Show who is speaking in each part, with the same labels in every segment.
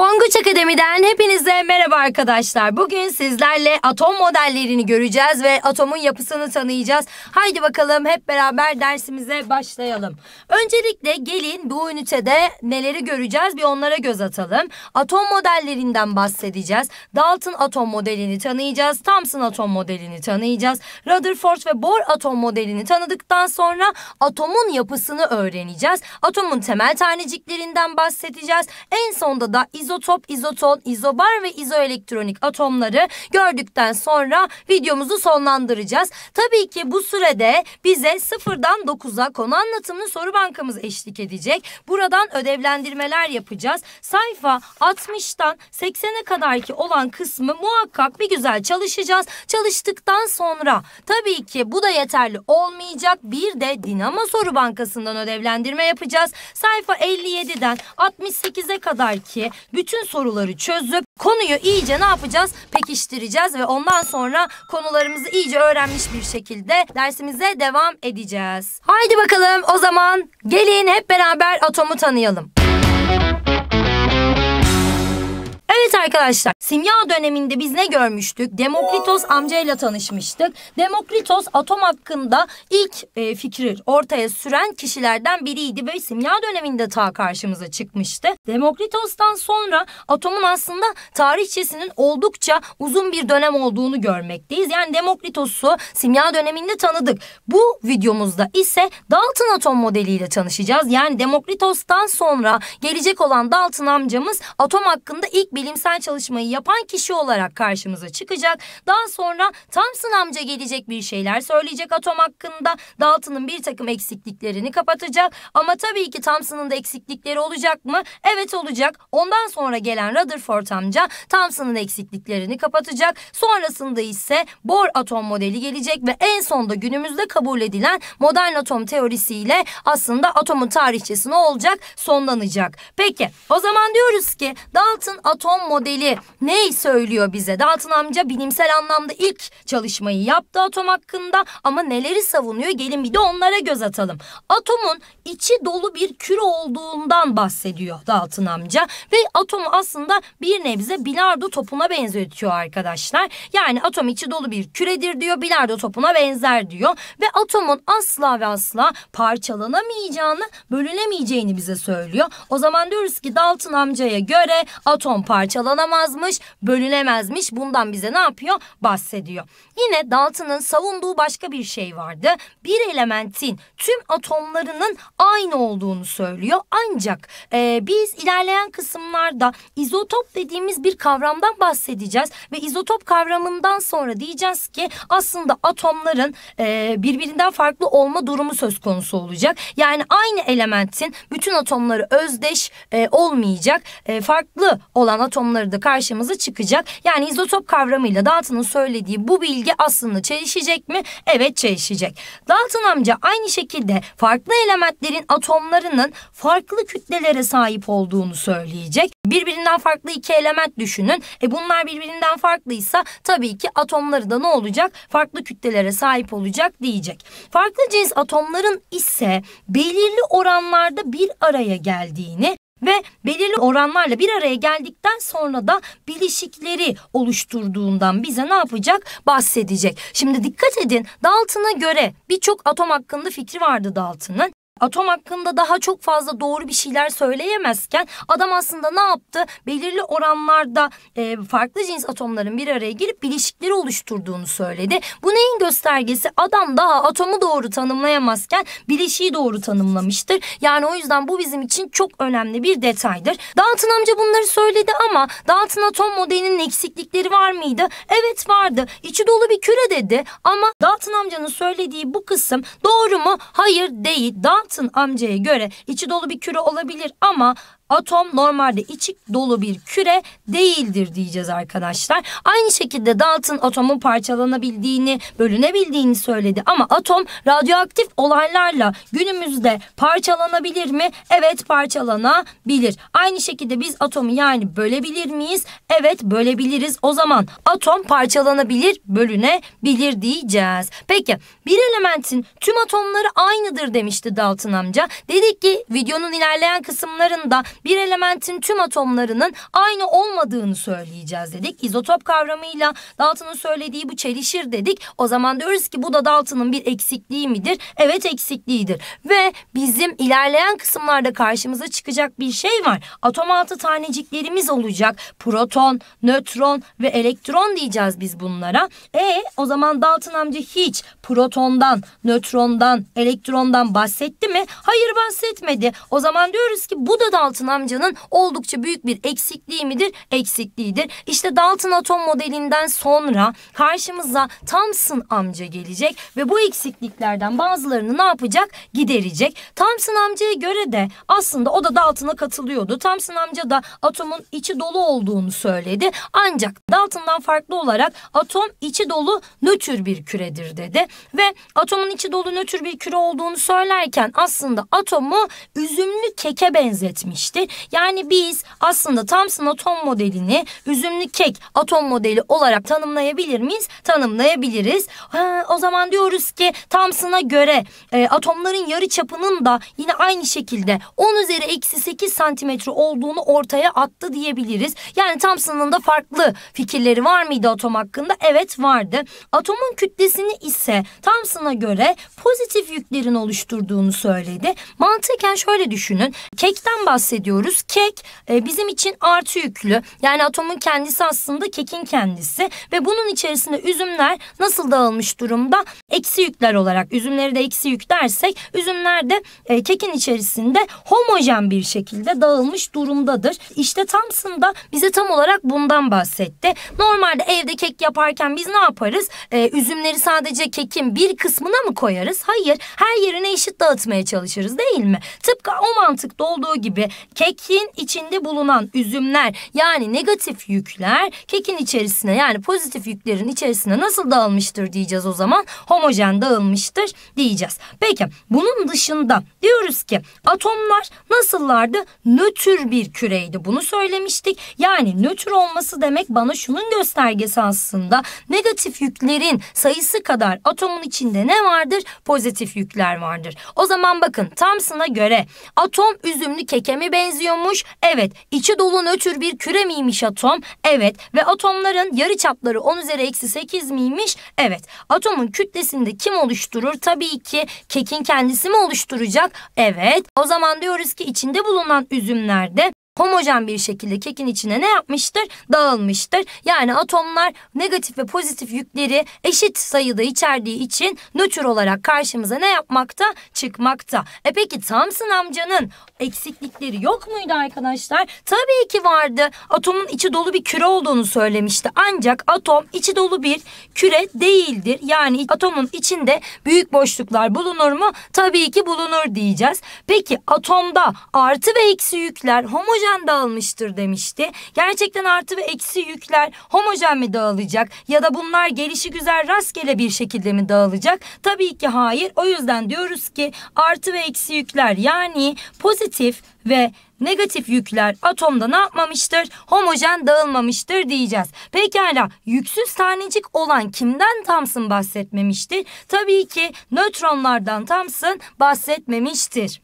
Speaker 1: Tonguç Akademi'den hepinize merhaba arkadaşlar. Bugün sizlerle atom modellerini göreceğiz ve atomun yapısını tanıyacağız. Haydi bakalım hep beraber dersimize başlayalım. Öncelikle gelin bu ünitede neleri göreceğiz bir onlara göz atalım. Atom modellerinden bahsedeceğiz. Dalton atom modelini tanıyacağız. Thomson atom modelini tanıyacağız. Rutherford ve Bohr atom modelini tanıdıktan sonra atomun yapısını öğreneceğiz. Atomun temel taneciklerinden bahsedeceğiz. En sonda da izotopik izotop, izoton, izobar ve izoelektronik atomları gördükten sonra videomuzu sonlandıracağız. Tabii ki bu sürede bize sıfırdan dokuza konu anlatımlı soru bankamız eşlik edecek. Buradan ödevlendirmeler yapacağız. Sayfa 60'tan 80'e kadar ki olan kısmı muhakkak bir güzel çalışacağız. Çalıştıktan sonra tabii ki bu da yeterli olmayacak. Bir de Dinamo Soru Bankası'ndan ödevlendirme yapacağız. Sayfa 57'den 68'e kadar ki bütün soruları çözüp konuyu iyice ne yapacağız? Pekiştireceğiz ve ondan sonra konularımızı iyice öğrenmiş bir şekilde dersimize devam edeceğiz. Haydi bakalım o zaman gelin hep beraber atomu tanıyalım. Evet arkadaşlar simya döneminde biz ne görmüştük? Demokritos amcayla tanışmıştık. Demokritos atom hakkında ilk e, fikri ortaya süren kişilerden biriydi ve simya döneminde ta karşımıza çıkmıştı. Demokritos'tan sonra atomun aslında tarihçesinin oldukça uzun bir dönem olduğunu görmekteyiz. Yani Demokritos'u simya döneminde tanıdık. Bu videomuzda ise Dalton atom modeliyle tanışacağız. Yani Demokritos'tan sonra gelecek olan Dalton amcamız atom hakkında ilk bir bilimsel çalışmayı yapan kişi olarak karşımıza çıkacak. Daha sonra Thompson amca gelecek bir şeyler söyleyecek atom hakkında. Dalton'ın bir takım eksikliklerini kapatacak. Ama tabii ki Thompson'ın da eksiklikleri olacak mı? Evet olacak. Ondan sonra gelen Rutherford amca Thompson'ın eksikliklerini kapatacak. Sonrasında ise Bohr atom modeli gelecek ve en sonda günümüzde kabul edilen modern atom teorisiyle aslında atomun tarihçesi ne olacak? Sonlanacak. Peki o zaman diyoruz ki Dalton atom son modeli ne söylüyor bize? Dalton amca bilimsel anlamda ilk çalışmayı yaptı atom hakkında ama neleri savunuyor? Gelin bir de onlara göz atalım. Atomun içi dolu bir küre olduğundan bahsediyor Dalton amca ve atomu aslında bir nebze bilardo topuna benzetiyor arkadaşlar. Yani atom içi dolu bir küredir diyor, bilardo topuna benzer diyor ve atomun asla ve asla parçalanamayacağını, bölünemeyeceğini bize söylüyor. O zaman diyoruz ki Dalton amcaya göre atom parçalanıyor parçalanamazmış, bölünemezmiş. Bundan bize ne yapıyor? Bahsediyor. Yine Dalton'ın savunduğu başka bir şey vardı. Bir elementin tüm atomlarının aynı olduğunu söylüyor. Ancak e, biz ilerleyen kısımlarda izotop dediğimiz bir kavramdan bahsedeceğiz ve izotop kavramından sonra diyeceğiz ki aslında atomların e, birbirinden farklı olma durumu söz konusu olacak. Yani aynı elementin bütün atomları özdeş e, olmayacak. E, farklı olan olan atomları da karşımıza çıkacak. Yani izotop kavramıyla Dalton'un söylediği bu bilgi aslında çelişecek mi? Evet çelişecek. Dalton amca aynı şekilde farklı elementlerin atomlarının farklı kütlelere sahip olduğunu söyleyecek. Birbirinden farklı iki element düşünün. E bunlar birbirinden farklıysa tabii ki atomları da ne olacak? Farklı kütlelere sahip olacak diyecek. Farklı cins atomların ise belirli oranlarda bir araya geldiğini ve belirli oranlarla bir araya geldikten sonra da bileşikleri oluşturduğundan bize ne yapacak bahsedecek. Şimdi dikkat edin Dalton'a göre birçok atom hakkında fikri vardı Dalton'ın atom hakkında daha çok fazla doğru bir şeyler söyleyemezken adam aslında ne yaptı? Belirli oranlarda e, farklı cins atomların bir araya girip bileşikleri oluşturduğunu söyledi. Bu neyin göstergesi? Adam daha atomu doğru tanımlayamazken bileşiği doğru tanımlamıştır. Yani o yüzden bu bizim için çok önemli bir detaydır. Dalton amca bunları söyledi ama Dalton atom modelinin eksiklikleri var mıydı? Evet vardı. İçi dolu bir küre dedi ama Dalton amcanın söylediği bu kısım doğru mu? Hayır değil. Dalton Altın amcaya göre içi dolu bir küre olabilir ama atom normalde içi dolu bir küre değildir diyeceğiz arkadaşlar. Aynı şekilde Dalton atomun parçalanabildiğini, bölünebildiğini söyledi ama atom radyoaktif olaylarla günümüzde parçalanabilir mi? Evet parçalanabilir. Aynı şekilde biz atomu yani bölebilir miyiz? Evet bölebiliriz. O zaman atom parçalanabilir, bölünebilir diyeceğiz. Peki bir elementin tüm atomları aynıdır demişti Dalton amca. Dedik ki videonun ilerleyen kısımlarında bir elementin tüm atomlarının aynı olmadığını söyleyeceğiz dedik. İzotop kavramıyla Dalton'un söylediği bu çelişir dedik. O zaman diyoruz ki bu da Dalton'un bir eksikliği midir? Evet eksikliğidir. Ve bizim ilerleyen kısımlarda karşımıza çıkacak bir şey var. Atom altı taneciklerimiz olacak. Proton, nötron ve elektron diyeceğiz biz bunlara. E o zaman Dalton amca hiç protondan, nötrondan, elektrondan bahsetti mi? Hayır bahsetmedi. O zaman diyoruz ki bu da Dalton amcanın oldukça büyük bir eksikliği midir? Eksikliğidir. İşte Dalton atom modelinden sonra karşımıza Thomson amca gelecek ve bu eksikliklerden bazılarını ne yapacak? Giderecek. Thomson amcaya göre de aslında o da Dalton'a katılıyordu. Thomson amca da atomun içi dolu olduğunu söyledi. Ancak Dalton'dan farklı olarak atom içi dolu nötr bir küredir dedi. Ve atomun içi dolu nötr bir küre olduğunu söylerken aslında atomu üzümlü keke benzetmişti eşittir. Yani biz aslında Thomson atom modelini üzümlü kek atom modeli olarak tanımlayabilir miyiz? Tanımlayabiliriz. Ha, o zaman diyoruz ki Thomson'a göre e, atomların yarı çapının da yine aynı şekilde 10 üzeri eksi 8 santimetre olduğunu ortaya attı diyebiliriz. Yani Thomson'ın da farklı fikirleri var mıydı atom hakkında? Evet vardı. Atomun kütlesini ise Thomson'a göre pozitif yüklerin oluşturduğunu söyledi. Mantıken şöyle düşünün. Kekten bahsediyor ediyoruz. Kek e, bizim için artı yüklü. Yani atomun kendisi aslında kekin kendisi ve bunun içerisinde üzümler nasıl dağılmış durumda? Eksi yükler olarak üzümleri de eksi yük dersek üzümler de e, kekin içerisinde homojen bir şekilde dağılmış durumdadır. İşte Thompson da bize tam olarak bundan bahsetti. Normalde evde kek yaparken biz ne yaparız? E, üzümleri sadece kekin bir kısmına mı koyarız? Hayır. Her yerine eşit dağıtmaya çalışırız değil mi? Tıpkı o mantıkta olduğu gibi kekin içinde bulunan üzümler yani negatif yükler kekin içerisine yani pozitif yüklerin içerisine nasıl dağılmıştır diyeceğiz o zaman. Homojen dağılmıştır diyeceğiz. Peki bunun dışında diyoruz ki atomlar nasıllardı? Nötr bir küreydi. Bunu söylemiştik. Yani nötr olması demek bana şunun göstergesi aslında. Negatif yüklerin sayısı kadar atomun içinde ne vardır? Pozitif yükler vardır. O zaman bakın Thomson'a göre atom üzümlü kekemi benzer benziyormuş. Evet. içi dolu nötr bir küre miymiş atom? Evet. Ve atomların yarı çapları 10 üzeri eksi 8 miymiş? Evet. Atomun kütlesini kim oluşturur? Tabii ki kekin kendisi mi oluşturacak? Evet. O zaman diyoruz ki içinde bulunan üzümlerde homojen bir şekilde kekin içine ne yapmıştır? Dağılmıştır. Yani atomlar negatif ve pozitif yükleri eşit sayıda içerdiği için nötr olarak karşımıza ne yapmakta? Çıkmakta. E peki Thomson amcanın eksiklikleri yok muydu arkadaşlar? Tabii ki vardı. Atomun içi dolu bir küre olduğunu söylemişti. Ancak atom içi dolu bir küre değildir. Yani atomun içinde büyük boşluklar bulunur mu? Tabii ki bulunur diyeceğiz. Peki atomda artı ve eksi yükler homojen dağılmıştır demişti. Gerçekten artı ve eksi yükler homojen mi dağılacak? Ya da bunlar gelişigüzel rastgele bir şekilde mi dağılacak? Tabii ki hayır. O yüzden diyoruz ki artı ve eksi yükler yani pozitif pozitif ve negatif yükler atomda ne yapmamıştır? Homojen dağılmamıştır diyeceğiz. Pekala yüksüz tanecik olan kimden Thomson bahsetmemiştir? Tabii ki nötronlardan Thomson bahsetmemiştir.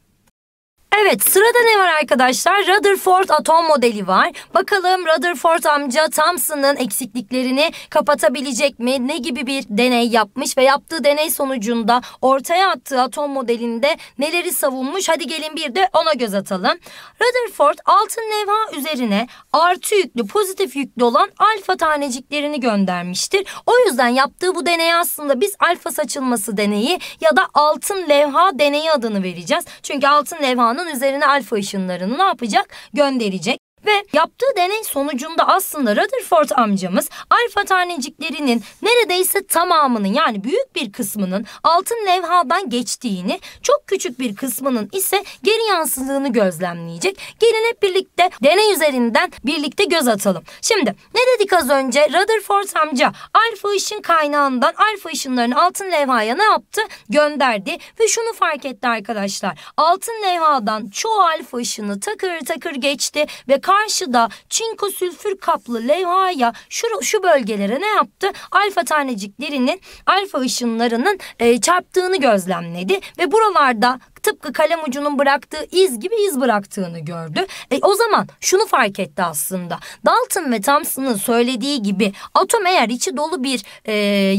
Speaker 1: Evet sırada ne var arkadaşlar? Rutherford atom modeli var. Bakalım Rutherford amca Thomson'ın eksikliklerini kapatabilecek mi? Ne gibi bir deney yapmış ve yaptığı deney sonucunda ortaya attığı atom modelinde neleri savunmuş? Hadi gelin bir de ona göz atalım. Rutherford altın levha üzerine artı yüklü pozitif yüklü olan alfa taneciklerini göndermiştir. O yüzden yaptığı bu deney aslında biz alfa saçılması deneyi ya da altın levha deneyi adını vereceğiz. Çünkü altın levhanın bunun üzerine alfa ışınlarını ne yapacak? Gönderecek. Ve yaptığı deney sonucunda aslında Rutherford amcamız alfa taneciklerinin neredeyse tamamının yani büyük bir kısmının altın levhadan geçtiğini, çok küçük bir kısmının ise geri yansıdığını gözlemleyecek. Gelin hep birlikte deney üzerinden birlikte göz atalım. Şimdi ne dedik az önce? Rutherford amca alfa ışın kaynağından alfa ışınlarını altın levhaya ne yaptı? Gönderdi ve şunu fark etti arkadaşlar. Altın levhadan çoğu alfa ışını takır takır geçti ve kar Karşıda çinko sülfür kaplı levhaya şu, şu bölgelere ne yaptı? Alfa taneciklerinin alfa ışınlarının e, çarptığını gözlemledi ve buralarda tıpkı kalem ucunun bıraktığı iz gibi iz bıraktığını gördü. E, o zaman şunu fark etti aslında. Dalton ve Thompson'ın söylediği gibi atom eğer içi dolu bir e,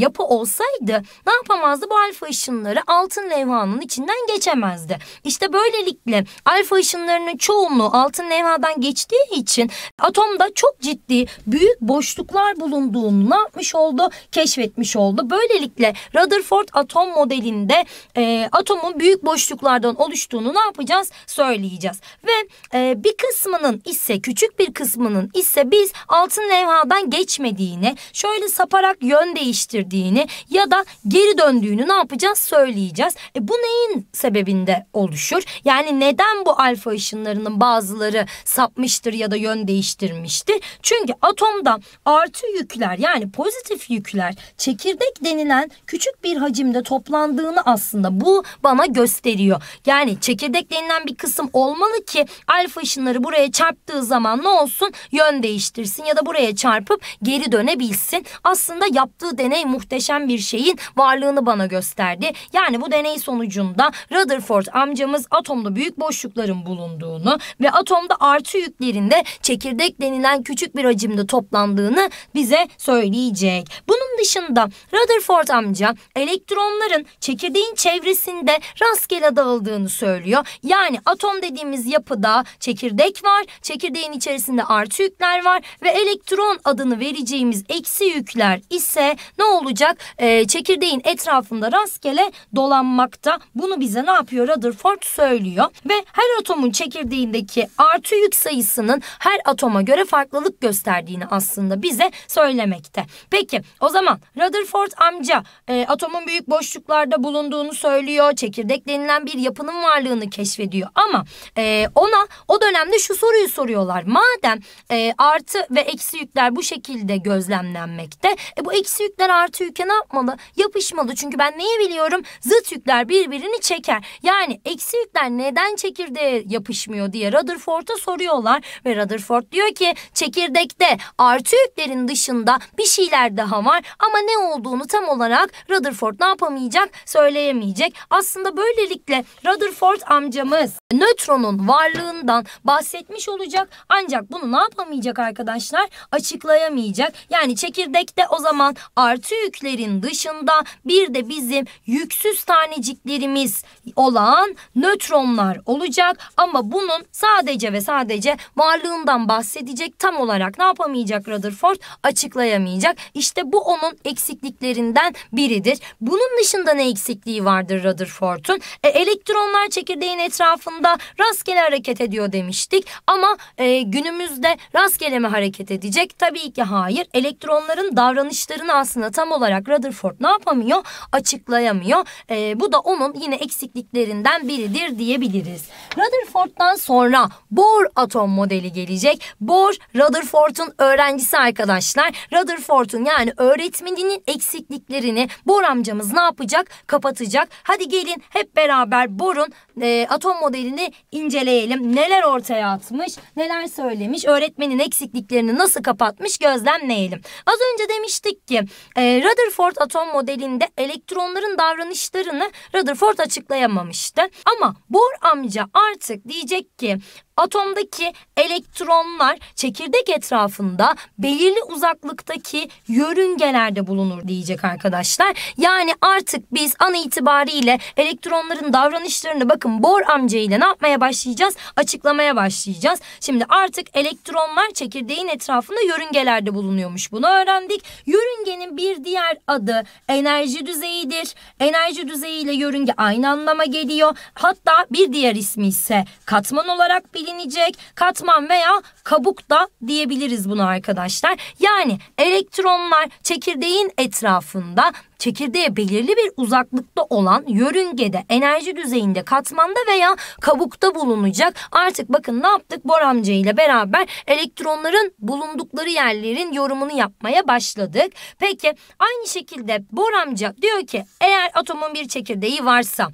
Speaker 1: yapı olsaydı ne yapamazdı? Bu alfa ışınları altın levhanın içinden geçemezdi. İşte böylelikle alfa ışınlarının çoğunluğu altın levhadan geçtiği için atomda çok ciddi büyük boşluklar bulunduğunu ne yapmış oldu? Keşfetmiş oldu. Böylelikle Rutherford atom modelinde e, atomun büyük boşluklar pardon oluştuğunu ne yapacağız? Söyleyeceğiz. Ve e, bir kısmının ise küçük bir kısmının ise biz altın levhadan geçmediğini, şöyle saparak yön değiştirdiğini ya da geri döndüğünü ne yapacağız? Söyleyeceğiz. E, bu neyin sebebinde oluşur? Yani neden bu alfa ışınlarının bazıları sapmıştır ya da yön değiştirmiştir? Çünkü atomda artı yükler yani pozitif yükler çekirdek denilen küçük bir hacimde toplandığını aslında bu bana gösteriyor. Yani çekirdek denilen bir kısım olmalı ki alfa ışınları buraya çarptığı zaman ne olsun yön değiştirsin ya da buraya çarpıp geri dönebilsin. Aslında yaptığı deney muhteşem bir şeyin varlığını bana gösterdi. Yani bu deney sonucunda Rutherford amcamız atomda büyük boşlukların bulunduğunu ve atomda artı yüklerinde çekirdek denilen küçük bir hacimde toplandığını bize söyleyecek. Bunun dışında Rutherford amca elektronların çekirdeğin çevresinde rastgele dağılıyor yapıldığını söylüyor. Yani atom dediğimiz yapıda çekirdek var. Çekirdeğin içerisinde artı yükler var ve elektron adını vereceğimiz eksi yükler ise ne olacak? Ee, çekirdeğin etrafında rastgele dolanmakta. Bunu bize ne yapıyor Rutherford söylüyor. Ve her atomun çekirdeğindeki artı yük sayısının her atoma göre farklılık gösterdiğini aslında bize söylemekte. Peki o zaman Rutherford amca e, atomun büyük boşluklarda bulunduğunu söylüyor. Çekirdek denilen bir bir yapının varlığını keşfediyor. Ama e, ona o dönemde şu soruyu soruyorlar. Madem e, artı ve eksi yükler bu şekilde gözlemlenmekte. E, bu eksi yükler artı yüke ne yapmalı? Yapışmalı. Çünkü ben neyi biliyorum? Zıt yükler birbirini çeker. Yani eksi yükler neden çekirdeğe yapışmıyor diye Rutherford'a soruyorlar. Ve Rutherford diyor ki çekirdekte artı yüklerin dışında bir şeyler daha var. Ama ne olduğunu tam olarak Rutherford ne yapamayacak söyleyemeyecek. Aslında böylelikle Rutherford amcamız nötronun varlığından bahsetmiş olacak ancak bunu ne yapamayacak arkadaşlar açıklayamayacak. Yani çekirdekte o zaman artı yüklerin dışında bir de bizim yüksüz taneciklerimiz olan nötronlar olacak ama bunun sadece ve sadece varlığından bahsedecek tam olarak ne yapamayacak Rutherford açıklayamayacak. İşte bu onun eksikliklerinden biridir. Bunun dışında ne eksikliği vardır Rutherford'un? E, elektronlar çekirdeğin etrafında zamanda rastgele hareket ediyor demiştik. Ama e, günümüzde rastgele mi hareket edecek? Tabii ki hayır. Elektronların davranışlarını aslında tam olarak Rutherford ne yapamıyor? Açıklayamıyor. E, bu da onun yine eksikliklerinden biridir diyebiliriz. Rutherford Rutherford'dan sonra Bohr atom modeli gelecek. Bohr Rutherford'un öğrencisi arkadaşlar. Rutherford'un yani öğretmeninin eksikliklerini Bohr amcamız ne yapacak? Kapatacak. Hadi gelin hep beraber Bohr'un e, atom modelini inceleyelim. Neler ortaya atmış, neler söylemiş, öğretmenin eksikliklerini nasıl kapatmış gözlemleyelim. Az önce demiştik ki e, Rutherford atom modelinde elektronların davranışlarını Rutherford açıklayamamıştı. Ama Bohr amca artık diyecek ki Atomdaki elektronlar çekirdek etrafında belirli uzaklıktaki yörüngelerde bulunur diyecek arkadaşlar. Yani artık biz an itibariyle elektronların davranışlarını bakın Bohr amcayla ne yapmaya başlayacağız? Açıklamaya başlayacağız. Şimdi artık elektronlar çekirdeğin etrafında yörüngelerde bulunuyormuş. Bunu öğrendik. Yörüngenin bir diğer adı enerji düzeyidir. Enerji düzeyiyle yörünge aynı anlama geliyor. Hatta bir diğer ismi ise katman olarak bilinir silinecek katman veya kabuk da diyebiliriz bunu arkadaşlar. Yani elektronlar çekirdeğin etrafında çekirdeğe belirli bir uzaklıkta olan yörüngede, enerji düzeyinde, katmanda veya kabukta bulunacak. Artık bakın ne yaptık? Bor amca ile beraber elektronların bulundukları yerlerin yorumunu yapmaya başladık. Peki aynı şekilde Bor amca diyor ki eğer atomun bir çekirdeği varsa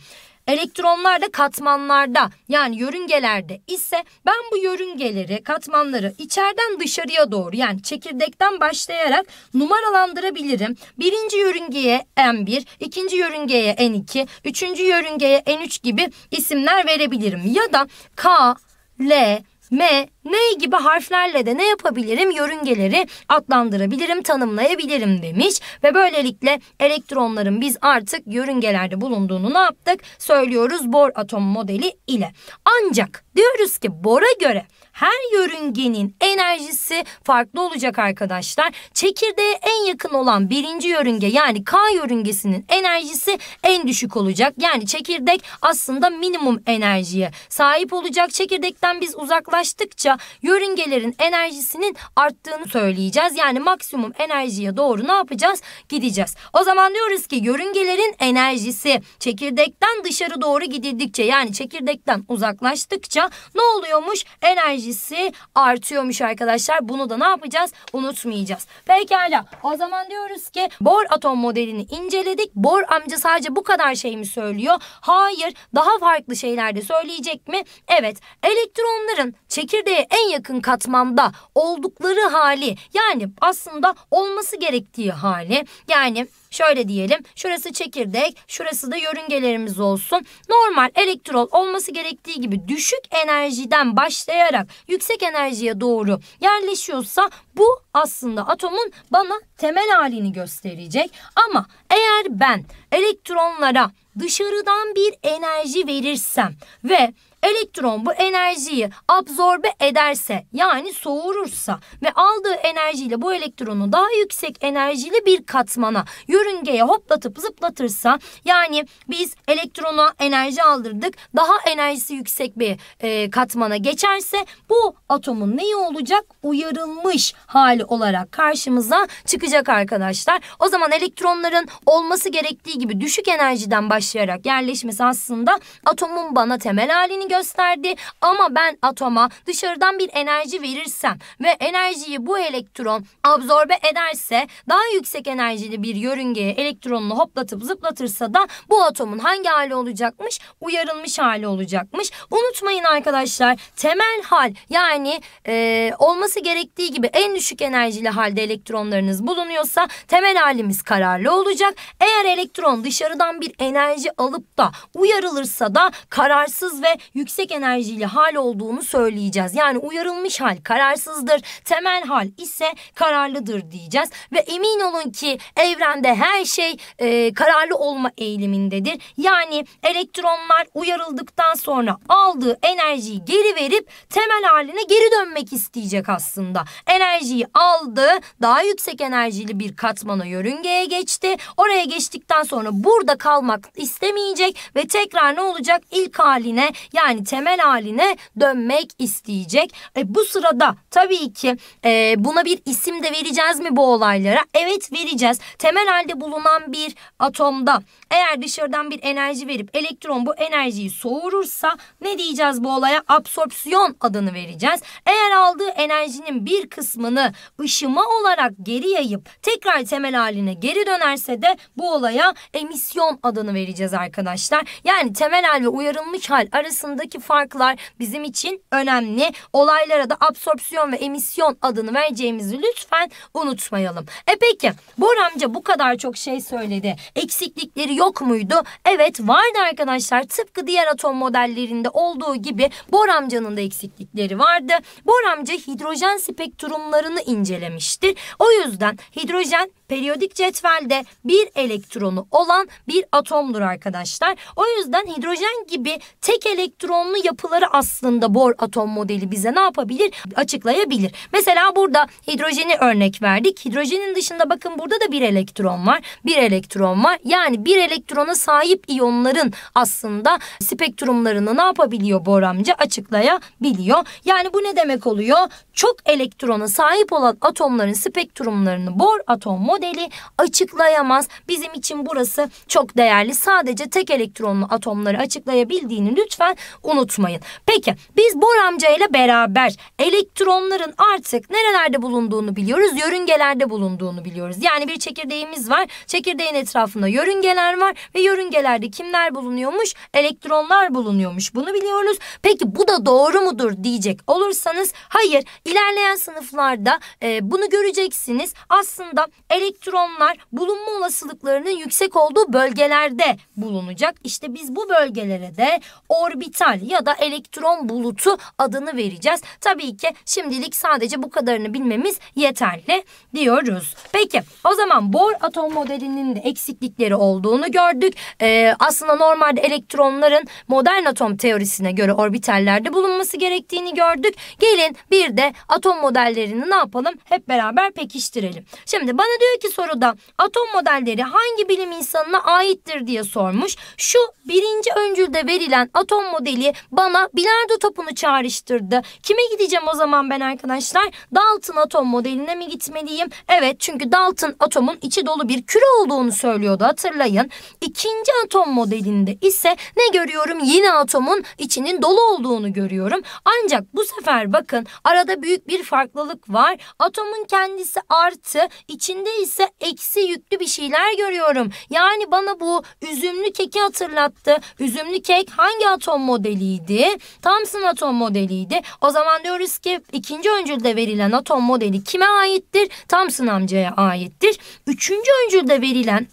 Speaker 1: Elektronlar da katmanlarda yani yörüngelerde ise ben bu yörüngeleri katmanları içeriden dışarıya doğru yani çekirdekten başlayarak numaralandırabilirim. Birinci yörüngeye N1, ikinci yörüngeye N2, üçüncü yörüngeye N3 gibi isimler verebilirim. Ya da K, L, M, N gibi harflerle de ne yapabilirim? Yörüngeleri adlandırabilirim, tanımlayabilirim demiş. Ve böylelikle elektronların biz artık yörüngelerde bulunduğunu ne yaptık? Söylüyoruz bor atom modeli ile. Ancak diyoruz ki bora göre her yörüngenin enerjisi farklı olacak arkadaşlar. Çekirdeğe en yakın olan birinci yörünge yani K yörüngesinin enerjisi en düşük olacak. Yani çekirdek aslında minimum enerjiye sahip olacak. Çekirdekten biz uzaklaştıkça yörüngelerin enerjisinin arttığını söyleyeceğiz. Yani maksimum enerjiye doğru ne yapacağız? Gideceğiz. O zaman diyoruz ki yörüngelerin enerjisi çekirdekten dışarı doğru gidildikçe yani çekirdekten uzaklaştıkça ne oluyormuş? Enerji enerjisi artıyormuş arkadaşlar. Bunu da ne yapacağız? Unutmayacağız. Pekala o zaman diyoruz ki Bohr atom modelini inceledik. Bohr amca sadece bu kadar şey mi söylüyor? Hayır daha farklı şeyler de söyleyecek mi? Evet elektronların çekirdeğe en yakın katmanda oldukları hali yani aslında olması gerektiği hali yani Şöyle diyelim şurası çekirdek şurası da yörüngelerimiz olsun. Normal elektrol olması gerektiği gibi düşük enerjiden başlayarak yüksek enerjiye doğru yerleşiyorsa bu aslında atomun bana temel halini gösterecek. Ama eğer ben elektronlara dışarıdan bir enerji verirsem ve Elektron bu enerjiyi absorbe ederse yani soğurursa ve aldığı enerjiyle bu elektronu daha yüksek enerjili bir katmana yörüngeye hoplatıp zıplatırsa yani biz elektrona enerji aldırdık daha enerjisi yüksek bir e, katmana geçerse bu atomun neyi olacak? Uyarılmış hali olarak karşımıza çıkacak arkadaşlar. O zaman elektronların olması gerektiği gibi düşük enerjiden başlayarak yerleşmesi aslında atomun bana temel halini gösterdi. Ama ben atoma dışarıdan bir enerji verirsem ve enerjiyi bu elektron absorbe ederse daha yüksek enerjili bir yörüngeye elektronunu hoplatıp zıplatırsa da bu atomun hangi hali olacakmış? Uyarılmış hali olacakmış. Unutmayın arkadaşlar temel hal yani e, olması gerektiği gibi en düşük enerjili halde elektronlarınız bulunuyorsa temel halimiz kararlı olacak. Eğer elektron dışarıdan bir enerji alıp da uyarılırsa da kararsız ve yüksek yüksek enerjiyle hal olduğunu söyleyeceğiz. Yani uyarılmış hal kararsızdır, temel hal ise kararlıdır diyeceğiz. Ve emin olun ki evrende her şey e, kararlı olma eğilimindedir. Yani elektronlar uyarıldıktan sonra aldığı enerjiyi geri verip temel haline geri dönmek isteyecek aslında. Enerjiyi aldı, daha yüksek enerjili bir katmana yörüngeye geçti. Oraya geçtikten sonra burada kalmak istemeyecek ve tekrar ne olacak? İlk haline yani yani temel haline dönmek isteyecek. E, bu sırada tabii ki e, buna bir isim de vereceğiz mi bu olaylara? Evet vereceğiz. Temel halde bulunan bir atomda eğer dışarıdan bir enerji verip elektron bu enerjiyi soğurursa ne diyeceğiz bu olaya? Absorpsiyon adını vereceğiz. Eğer aldığı enerjinin bir kısmını ışıma olarak geri yayıp tekrar temel haline geri dönerse de bu olaya emisyon adını vereceğiz arkadaşlar. Yani temel hal ve uyarılmış hal arasındaki farklar bizim için önemli. Olaylara da absorpsiyon ve emisyon adını vereceğimizi lütfen unutmayalım. E peki Bor amca bu kadar çok şey söyledi. Eksiklikleri yok yok muydu? Evet vardı arkadaşlar. Tıpkı diğer atom modellerinde olduğu gibi Bor amcanın da eksiklikleri vardı. Bor amca hidrojen spektrumlarını incelemiştir. O yüzden hidrojen periyodik cetvelde bir elektronu olan bir atomdur arkadaşlar. O yüzden hidrojen gibi tek elektronlu yapıları aslında Bor atom modeli bize ne yapabilir? Açıklayabilir. Mesela burada hidrojeni örnek verdik. Hidrojenin dışında bakın burada da bir elektron var. Bir elektron var. Yani bir elektron elektrona sahip iyonların aslında spektrumlarını ne yapabiliyor Bohr amca? Açıklayabiliyor. Yani bu ne demek oluyor? Çok elektrona sahip olan atomların spektrumlarını Bor atom modeli açıklayamaz. Bizim için burası çok değerli. Sadece tek elektronlu atomları açıklayabildiğini lütfen unutmayın. Peki biz Bohr amca ile beraber elektronların artık nerelerde bulunduğunu biliyoruz. Yörüngelerde bulunduğunu biliyoruz. Yani bir çekirdeğimiz var. Çekirdeğin etrafında yörüngeler elementler var ve yörüngelerde kimler bulunuyormuş? Elektronlar bulunuyormuş. Bunu biliyoruz. Peki bu da doğru mudur diyecek olursanız hayır. İlerleyen sınıflarda e, bunu göreceksiniz. Aslında elektronlar bulunma olasılıklarının yüksek olduğu bölgelerde bulunacak. İşte biz bu bölgelere de orbital ya da elektron bulutu adını vereceğiz. Tabii ki şimdilik sadece bu kadarını bilmemiz yeterli diyoruz. Peki o zaman Bohr atom modelinin de eksiklikleri olduğunu olduğunu gördük. E, aslında normalde elektronların modern atom teorisine göre orbitallerde bulunması gerektiğini gördük. Gelin bir de atom modellerini ne yapalım? Hep beraber pekiştirelim. Şimdi bana diyor ki soruda atom modelleri hangi bilim insanına aittir diye sormuş. Şu birinci öncülde verilen atom modeli bana bilardo topunu çağrıştırdı. Kime gideceğim o zaman ben arkadaşlar? Dalton atom modeline mi gitmeliyim? Evet çünkü Dalton atomun içi dolu bir küre olduğunu söylüyordu hatırlayın. İkinci atom modelinde ise ne görüyorum? Yine atomun içinin dolu olduğunu görüyorum. Ancak bu sefer bakın arada büyük bir farklılık var. Atomun kendisi artı, içinde ise eksi yüklü bir şeyler görüyorum. Yani bana bu üzümlü keki hatırlattı. Üzümlü kek hangi atom modeliydi? Thomson atom modeliydi. O zaman diyoruz ki ikinci öncülde verilen atom modeli kime aittir? Thomson amcaya aittir. Üçüncü öncülde verilen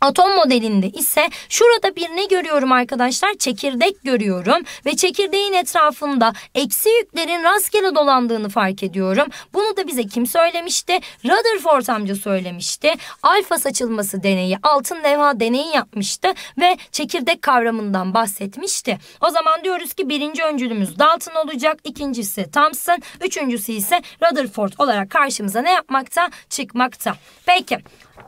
Speaker 1: Atom modelinde ise şurada bir ne görüyorum arkadaşlar? Çekirdek görüyorum ve çekirdeğin etrafında eksi yüklerin rastgele dolandığını fark ediyorum. Bunu da bize kim söylemişti? Rutherford amca söylemişti. Alfa saçılması deneyi, altın levha deneyi yapmıştı ve çekirdek kavramından bahsetmişti. O zaman diyoruz ki birinci öncülümüz Dalton olacak, ikincisi Thompson, üçüncüsü ise Rutherford olarak karşımıza ne yapmakta? Çıkmakta. Peki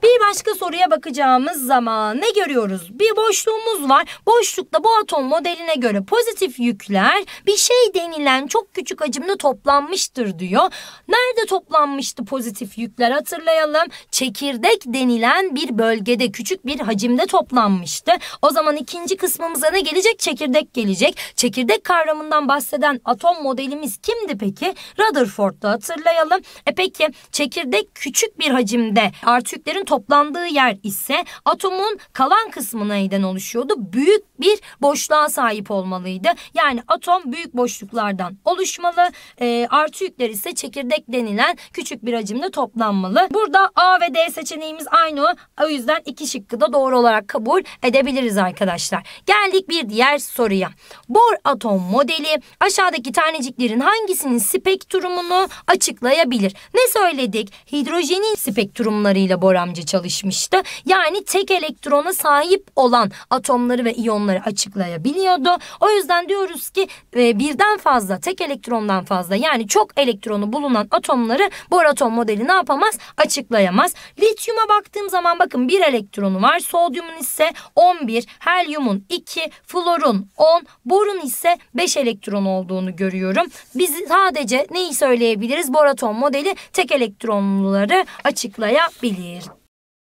Speaker 1: bir başka soruya bakacağımız zaman ne görüyoruz? Bir boşluğumuz var. Boşlukta bu atom modeline göre pozitif yükler bir şey denilen çok küçük hacimde toplanmıştır diyor. Nerede toplanmıştı pozitif yükler hatırlayalım. Çekirdek denilen bir bölgede küçük bir hacimde toplanmıştı. O zaman ikinci kısmımıza ne gelecek? Çekirdek gelecek. Çekirdek kavramından bahseden atom modelimiz kimdi peki? Rutherford'da hatırlayalım. E peki çekirdek küçük bir hacimde artı yüklerin toplandığı yer ise atomun kalan kısmına neden oluşuyordu. Büyük bir boşluğa sahip olmalıydı. Yani atom büyük boşluklardan oluşmalı. E, artı yükler ise çekirdek denilen küçük bir hacimde toplanmalı. Burada A ve D seçeneğimiz aynı. O yüzden iki şıkkı da doğru olarak kabul edebiliriz arkadaşlar. Geldik bir diğer soruya. Bor atom modeli aşağıdaki taneciklerin hangisinin spektrumunu açıklayabilir? Ne söyledik? Hidrojenin spektrumlarıyla bor amca boyunca çalışmıştı. Yani tek elektrona sahip olan atomları ve iyonları açıklayabiliyordu. O yüzden diyoruz ki e, birden fazla tek elektrondan fazla yani çok elektronu bulunan atomları Bohr atom modeli ne yapamaz? Açıklayamaz. Lityuma baktığım zaman bakın bir elektronu var. Sodyumun ise 11, helyumun 2, florun 10, borun ise 5 elektron olduğunu görüyorum. Biz sadece neyi söyleyebiliriz? Bor atom modeli tek elektronluları açıklayabilir.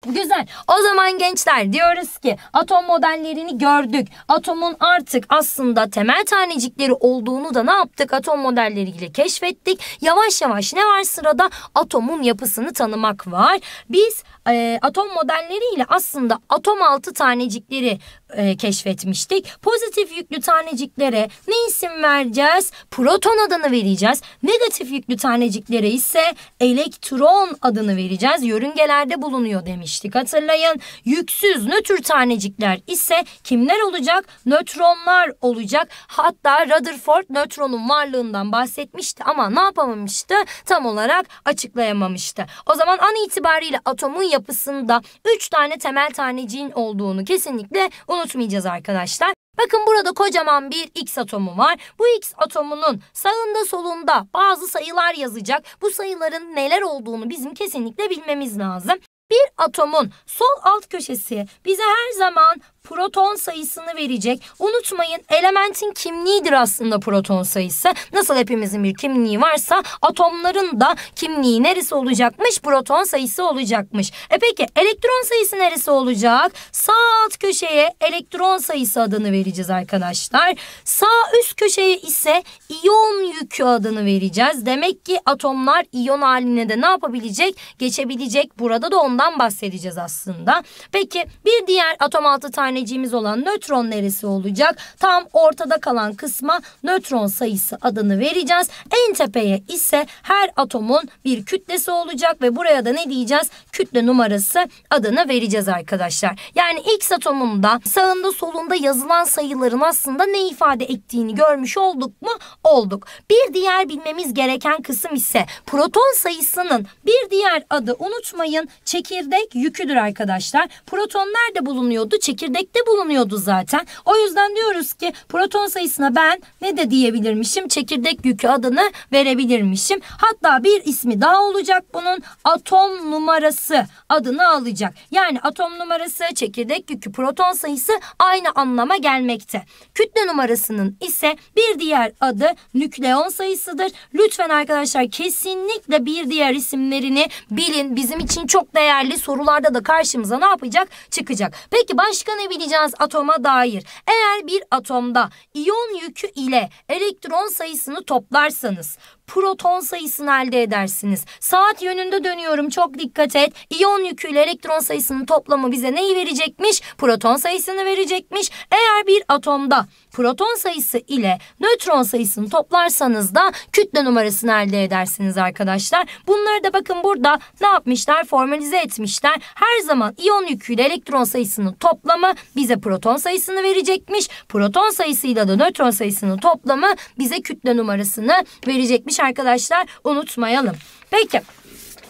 Speaker 1: Güzel. O zaman gençler diyoruz ki atom modellerini gördük. Atomun artık aslında temel tanecikleri olduğunu da ne yaptık? Atom modelleriyle keşfettik. Yavaş yavaş ne var sırada? Atomun yapısını tanımak var. Biz e, atom modelleriyle aslında atom altı tanecikleri e, keşfetmiştik. Pozitif yüklü taneciklere ne isim vereceğiz? Proton adını vereceğiz. Negatif yüklü taneciklere ise elektron adını vereceğiz. Yörüngelerde bulunuyor demiştik. Hatırlayın. Yüksüz nötr tanecikler ise kimler olacak? Nötronlar olacak. Hatta Rutherford nötronun varlığından bahsetmişti ama ne yapamamıştı? Tam olarak açıklayamamıştı. O zaman an itibariyle atomun yapı yapısında 3 tane temel taneciğin olduğunu kesinlikle unutmayacağız arkadaşlar. Bakın burada kocaman bir X atomu var. Bu X atomunun sağında solunda bazı sayılar yazacak. Bu sayıların neler olduğunu bizim kesinlikle bilmemiz lazım. Bir atomun sol alt köşesi bize her zaman proton sayısını verecek. Unutmayın elementin kimliğidir aslında proton sayısı. Nasıl hepimizin bir kimliği varsa atomların da kimliği neresi olacakmış? Proton sayısı olacakmış. E peki elektron sayısı neresi olacak? Sağ alt köşeye elektron sayısı adını vereceğiz arkadaşlar. Sağ üst köşeye ise iyon yükü adını vereceğiz. Demek ki atomlar iyon haline de ne yapabilecek? Geçebilecek. Burada da ondan bahsedeceğiz aslında. Peki bir diğer atom altı tane taneciğimiz olan nötron neresi olacak? Tam ortada kalan kısma nötron sayısı adını vereceğiz. En tepeye ise her atomun bir kütlesi olacak ve buraya da ne diyeceğiz? Kütle numarası adını vereceğiz arkadaşlar. Yani X atomunda sağında solunda yazılan sayıların aslında ne ifade ettiğini görmüş olduk mu? Olduk. Bir diğer bilmemiz gereken kısım ise proton sayısının bir diğer adı unutmayın çekirdek yüküdür arkadaşlar. Proton nerede bulunuyordu? Çekirdek göbekte bulunuyordu zaten. O yüzden diyoruz ki proton sayısına ben ne de diyebilirmişim? Çekirdek yükü adını verebilirmişim. Hatta bir ismi daha olacak bunun atom numarası adını alacak. Yani atom numarası, çekirdek yükü, proton sayısı aynı anlama gelmekte. Kütle numarasının ise bir diğer adı nükleon sayısıdır. Lütfen arkadaşlar kesinlikle bir diğer isimlerini bilin. Bizim için çok değerli sorularda da karşımıza ne yapacak? Çıkacak. Peki başka ne ulaşabileceğiz atoma dair. Eğer bir atomda iyon yükü ile elektron sayısını toplarsanız proton sayısını elde edersiniz. Saat yönünde dönüyorum çok dikkat et. İyon yükü ile elektron sayısının toplamı bize neyi verecekmiş? Proton sayısını verecekmiş. Eğer bir atomda proton sayısı ile nötron sayısını toplarsanız da kütle numarasını elde edersiniz arkadaşlar. Bunları da bakın burada ne yapmışlar? Formalize etmişler. Her zaman iyon yüküyle elektron sayısının toplamı bize proton sayısını verecekmiş. Proton sayısıyla da nötron sayısının toplamı bize kütle numarasını verecekmiş arkadaşlar. Unutmayalım. Peki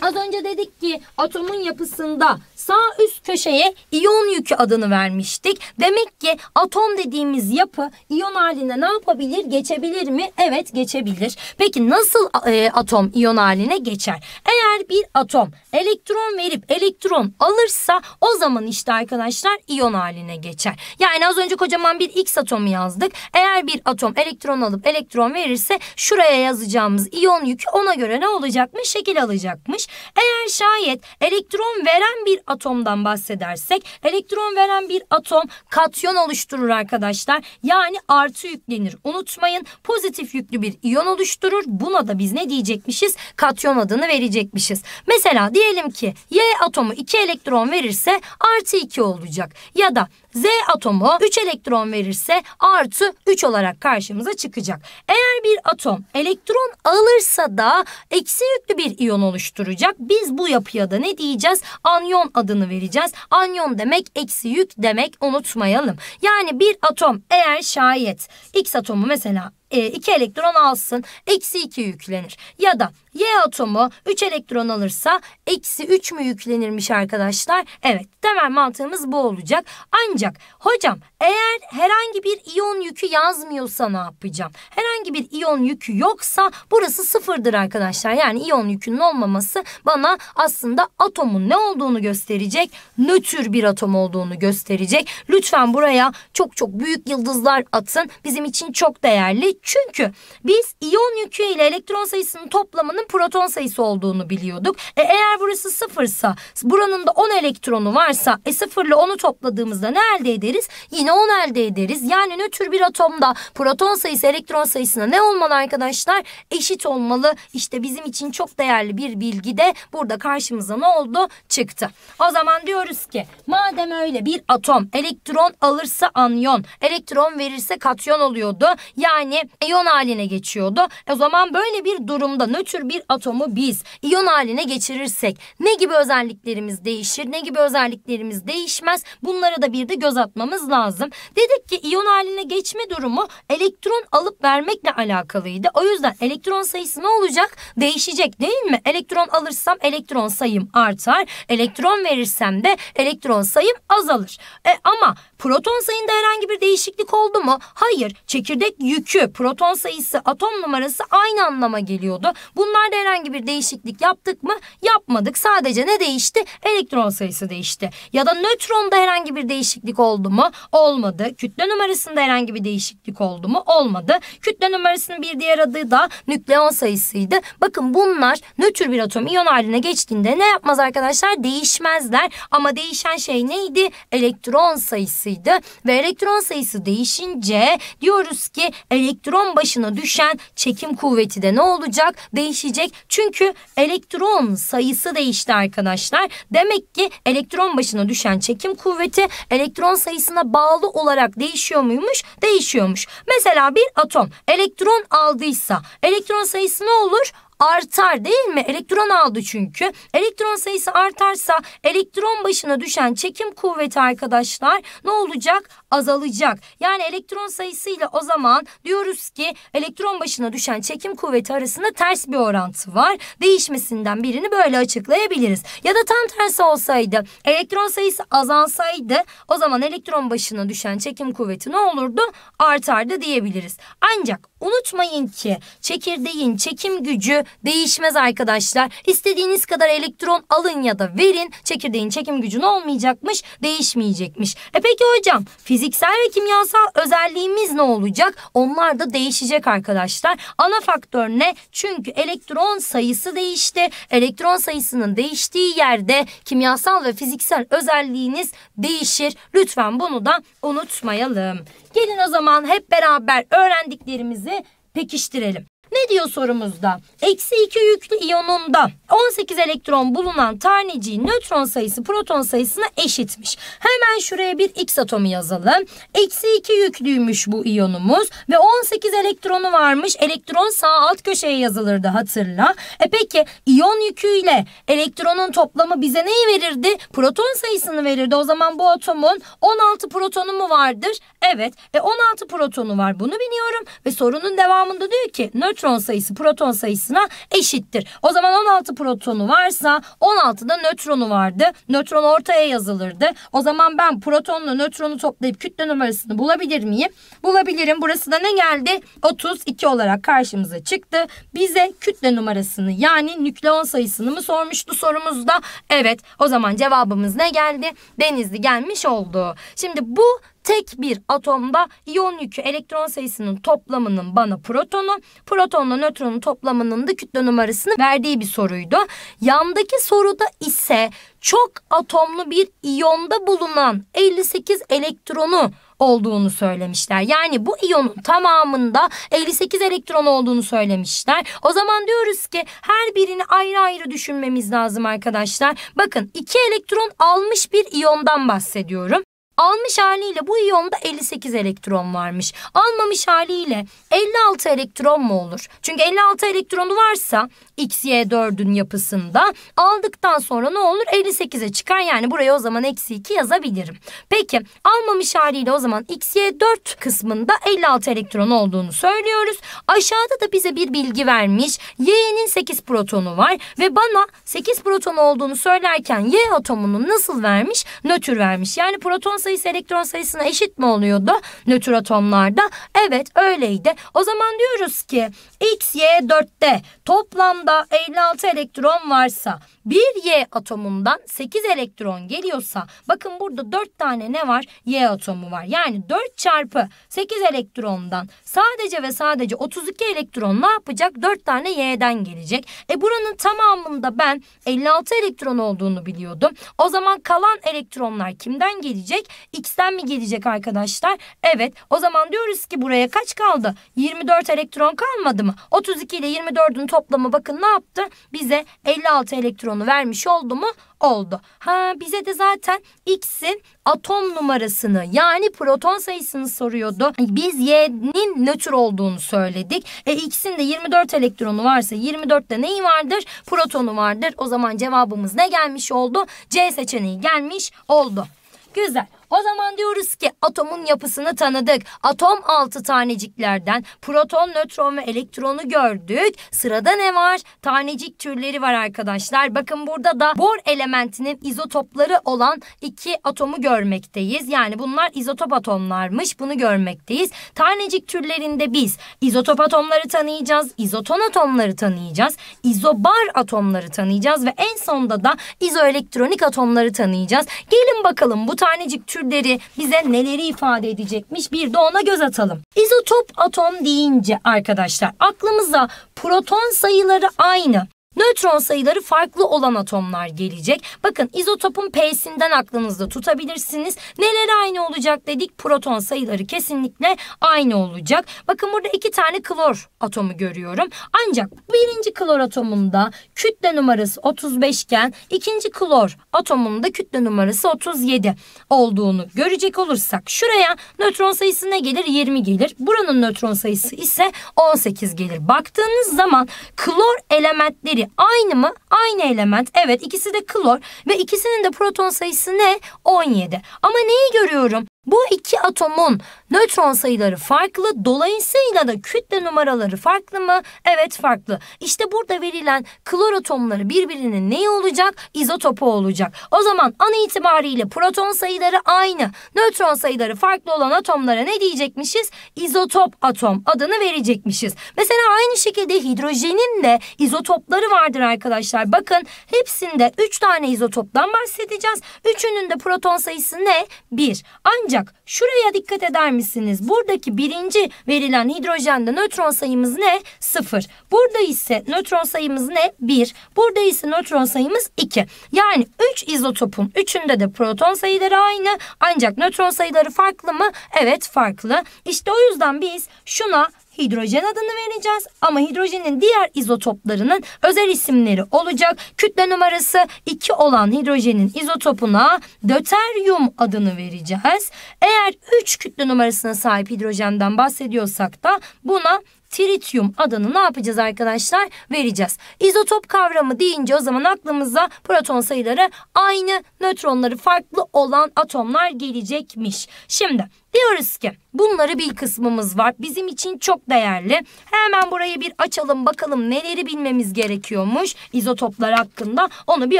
Speaker 1: Az önce dedik ki atomun yapısında sağ üst köşeye iyon yükü adını vermiştik. Demek ki atom dediğimiz yapı iyon haline ne yapabilir? Geçebilir mi? Evet geçebilir. Peki nasıl e, atom iyon haline geçer? Eğer bir atom elektron verip elektron alırsa o zaman işte arkadaşlar iyon haline geçer. Yani az önce kocaman bir X atomu yazdık. Eğer bir atom elektron alıp elektron verirse şuraya yazacağımız iyon yükü ona göre ne olacakmış? Şekil alacakmış. Eğer şayet elektron veren bir atom atomdan bahsedersek elektron veren bir atom katyon oluşturur arkadaşlar. Yani artı yüklenir. Unutmayın pozitif yüklü bir iyon oluşturur. Buna da biz ne diyecekmişiz? Katyon adını verecekmişiz. Mesela diyelim ki Y atomu 2 elektron verirse artı 2 olacak. Ya da Z atomu 3 elektron verirse artı 3 olarak karşımıza çıkacak. Eğer bir atom elektron alırsa da eksi yüklü bir iyon oluşturacak. Biz bu yapıya da ne diyeceğiz? Anyon adını vereceğiz. Anyon demek eksi yük demek unutmayalım. Yani bir atom eğer şayet X atomu mesela 2 e, elektron alsın eksi 2 yüklenir. Ya da Y atomu 3 elektron alırsa eksi 3 mü yüklenirmiş arkadaşlar? Evet temel mantığımız bu olacak. Ancak hocam eğer herhangi bir iyon yükü yazmıyorsa ne yapacağım? Herhangi bir iyon yükü yoksa burası sıfırdır arkadaşlar. Yani iyon yükünün olmaması bana aslında atomun ne olduğunu gösterecek. Nötr bir atom olduğunu gösterecek. Lütfen buraya çok çok büyük yıldızlar atın. Bizim için çok değerli. Çünkü biz iyon yükü ile elektron sayısının toplamını buranın proton sayısı olduğunu biliyorduk. E, eğer burası sıfırsa buranın da 10 elektronu varsa e, sıfırla onu topladığımızda ne elde ederiz? Yine 10 elde ederiz. Yani nötr bir atomda proton sayısı elektron sayısına ne olmalı arkadaşlar? Eşit olmalı. İşte bizim için çok değerli bir bilgi de burada karşımıza ne oldu? Çıktı. O zaman diyoruz ki madem öyle bir atom elektron alırsa anyon, elektron verirse katyon oluyordu. Yani iyon haline geçiyordu. E, o zaman böyle bir durumda nötr bir atomu biz iyon haline geçirirsek ne gibi özelliklerimiz değişir, ne gibi özelliklerimiz değişmez bunlara da bir de göz atmamız lazım. Dedik ki iyon haline geçme durumu elektron alıp vermekle alakalıydı. O yüzden elektron sayısı ne olacak? Değişecek değil mi? Elektron alırsam elektron sayım artar, elektron verirsem de elektron sayım azalır. E, ama Proton sayında herhangi bir değişiklik oldu mu? Hayır. Çekirdek yükü, proton sayısı, atom numarası aynı anlama geliyordu. Bunlarda herhangi bir değişiklik yaptık mı? Yapmadık. Sadece ne değişti? Elektron sayısı değişti. Ya da nötronda herhangi bir değişiklik oldu mu? Olmadı. Kütle numarasında herhangi bir değişiklik oldu mu? Olmadı. Kütle numarasının bir diğer adı da nükleon sayısıydı. Bakın bunlar nötr bir atom iyon haline geçtiğinde ne yapmaz arkadaşlar? Değişmezler. Ama değişen şey neydi? Elektron sayısı sayısıydı ve elektron sayısı değişince diyoruz ki elektron başına düşen çekim kuvveti de ne olacak? Değişecek. Çünkü elektron sayısı değişti arkadaşlar. Demek ki elektron başına düşen çekim kuvveti elektron sayısına bağlı olarak değişiyor muymuş? Değişiyormuş. Mesela bir atom elektron aldıysa elektron sayısı ne olur? artar değil mi? Elektron aldı çünkü. Elektron sayısı artarsa elektron başına düşen çekim kuvveti arkadaşlar ne olacak? azalacak. Yani elektron sayısıyla o zaman diyoruz ki elektron başına düşen çekim kuvveti arasında ters bir orantı var. Değişmesinden birini böyle açıklayabiliriz. Ya da tam tersi olsaydı elektron sayısı azalsaydı o zaman elektron başına düşen çekim kuvveti ne olurdu? Artardı diyebiliriz. Ancak unutmayın ki çekirdeğin çekim gücü değişmez arkadaşlar. İstediğiniz kadar elektron alın ya da verin çekirdeğin çekim gücü ne olmayacakmış? Değişmeyecekmiş. E peki hocam fiziksel ve kimyasal özelliğimiz ne olacak? Onlar da değişecek arkadaşlar. Ana faktör ne? Çünkü elektron sayısı değişti. Elektron sayısının değiştiği yerde kimyasal ve fiziksel özelliğiniz değişir. Lütfen bunu da unutmayalım. Gelin o zaman hep beraber öğrendiklerimizi pekiştirelim. Ne diyor sorumuzda? Eksi 2 yüklü iyonunda 18 elektron bulunan taneciğin nötron sayısı proton sayısına eşitmiş. Hemen şuraya bir X atomu yazalım. Eksi 2 yüklüymüş bu iyonumuz ve 18 elektronu varmış. Elektron sağ alt köşeye yazılırdı hatırla. E peki iyon yüküyle elektronun toplamı bize neyi verirdi? Proton sayısını verirdi. O zaman bu atomun 16 protonu mu vardır? Evet. E 16 protonu var. Bunu biliyorum ve sorunun devamında diyor ki nötron sayısı proton sayısına eşittir. O zaman 16 protonu varsa 16'da nötronu vardı. Nötron ortaya yazılırdı. O zaman ben protonla nötronu toplayıp kütle numarasını bulabilir miyim? Bulabilirim. Burası da ne geldi? 32 olarak karşımıza çıktı. Bize kütle numarasını yani nükleon sayısını mı sormuştu sorumuzda? Evet. O zaman cevabımız ne geldi? Denizli gelmiş oldu. Şimdi bu tek bir atomda iyon yükü elektron sayısının toplamının bana protonu, protonla nötronun toplamının da kütle numarasını verdiği bir soruydu. Yandaki soruda ise çok atomlu bir iyonda bulunan 58 elektronu olduğunu söylemişler. Yani bu iyonun tamamında 58 elektron olduğunu söylemişler. O zaman diyoruz ki her birini ayrı ayrı düşünmemiz lazım arkadaşlar. Bakın 2 elektron almış bir iyondan bahsediyorum. Almış haliyle bu iyonda 58 elektron varmış. Almamış haliyle 56 elektron mu olur? Çünkü 56 elektronu varsa XY4'ün yapısında aldıktan sonra ne olur? 58'e çıkar yani buraya o zaman eksi 2 yazabilirim. Peki almamış haliyle o zaman XY4 kısmında 56 elektron olduğunu söylüyoruz. Aşağıda da bize bir bilgi vermiş. Y'nin 8 protonu var ve bana 8 proton olduğunu söylerken Y atomunun nasıl vermiş? Nötr vermiş. Yani proton sayısı sayısı elektron sayısına eşit mi oluyordu nötr atomlarda? Evet öyleydi. O zaman diyoruz ki X, Y 4'te toplamda 56 elektron varsa bir Y atomundan 8 elektron geliyorsa bakın burada 4 tane ne var? Y atomu var. Yani 4 çarpı 8 elektrondan sadece ve sadece 32 elektron ne yapacak? 4 tane Y'den gelecek. E buranın tamamında ben 56 elektron olduğunu biliyordum. O zaman kalan elektronlar kimden gelecek? X'ten mi gelecek arkadaşlar? Evet. O zaman diyoruz ki buraya kaç kaldı? 24 elektron kalmadı mı? 32 ile 24'ün toplamı bakın ne yaptı? Bize 56 elektronu vermiş oldu mu? Oldu. Ha bize de zaten X'in atom numarasını yani proton sayısını soruyordu. Biz Y'nin nötr olduğunu söyledik. E X'in de 24 elektronu varsa 24'te neyi vardır? Protonu vardır. O zaman cevabımız ne gelmiş oldu? C seçeneği gelmiş oldu. Güzel. O zaman diyoruz ki atomun yapısını tanıdık. Atom altı taneciklerden proton, nötron ve elektronu gördük. Sırada ne var? Tanecik türleri var arkadaşlar. Bakın burada da bor elementinin izotopları olan iki atomu görmekteyiz. Yani bunlar izotop atomlarmış. Bunu görmekteyiz. Tanecik türlerinde biz izotop atomları tanıyacağız. izoton atomları tanıyacağız. izobar atomları tanıyacağız ve en sonda da izoelektronik atomları tanıyacağız. Gelin bakalım bu tanecik tür türleri bize neleri ifade edecekmiş bir de ona göz atalım. İzotop atom deyince arkadaşlar aklımıza proton sayıları aynı nötron sayıları farklı olan atomlar gelecek. Bakın izotopun P'sinden aklınızda tutabilirsiniz. Neler aynı olacak dedik? Proton sayıları kesinlikle aynı olacak. Bakın burada iki tane klor atomu görüyorum. Ancak birinci klor atomunda kütle numarası 35 iken ikinci klor atomunda kütle numarası 37 olduğunu görecek olursak şuraya nötron sayısı ne gelir? 20 gelir. Buranın nötron sayısı ise 18 gelir. Baktığınız zaman klor elementleri aynı mı? Aynı element. Evet ikisi de klor ve ikisinin de proton sayısı ne? 17. Ama neyi görüyorum? Bu iki atomun nötron sayıları farklı. Dolayısıyla da kütle numaraları farklı mı? Evet farklı. İşte burada verilen klor atomları birbirinin neyi olacak? İzotopu olacak. O zaman an itibariyle proton sayıları aynı. Nötron sayıları farklı olan atomlara ne diyecekmişiz? İzotop atom adını verecekmişiz. Mesela aynı şekilde hidrojenin de izotopları vardır arkadaşlar. Bakın hepsinde 3 tane izotoptan bahsedeceğiz. Üçünün de proton sayısı ne? 1. Ancak ancak şuraya dikkat eder misiniz? Buradaki birinci verilen hidrojende nötron sayımız ne? Sıfır. Burada ise nötron sayımız ne? Bir. Burada ise nötron sayımız iki. Yani üç izotopun üçünde de proton sayıları aynı ancak nötron sayıları farklı mı? Evet farklı. İşte o yüzden biz şuna hidrojen adını vereceğiz ama hidrojenin diğer izotoplarının özel isimleri olacak. Kütle numarası 2 olan hidrojenin izotopuna döteryum adını vereceğiz. Eğer 3 kütle numarasına sahip hidrojenden bahsediyorsak da buna tritium adını ne yapacağız arkadaşlar? Vereceğiz. İzotop kavramı deyince o zaman aklımıza proton sayıları aynı, nötronları farklı olan atomlar gelecekmiş. Şimdi Diyoruz ki bunları bir kısmımız var. Bizim için çok değerli. Hemen burayı bir açalım bakalım neleri bilmemiz gerekiyormuş izotoplar hakkında onu bir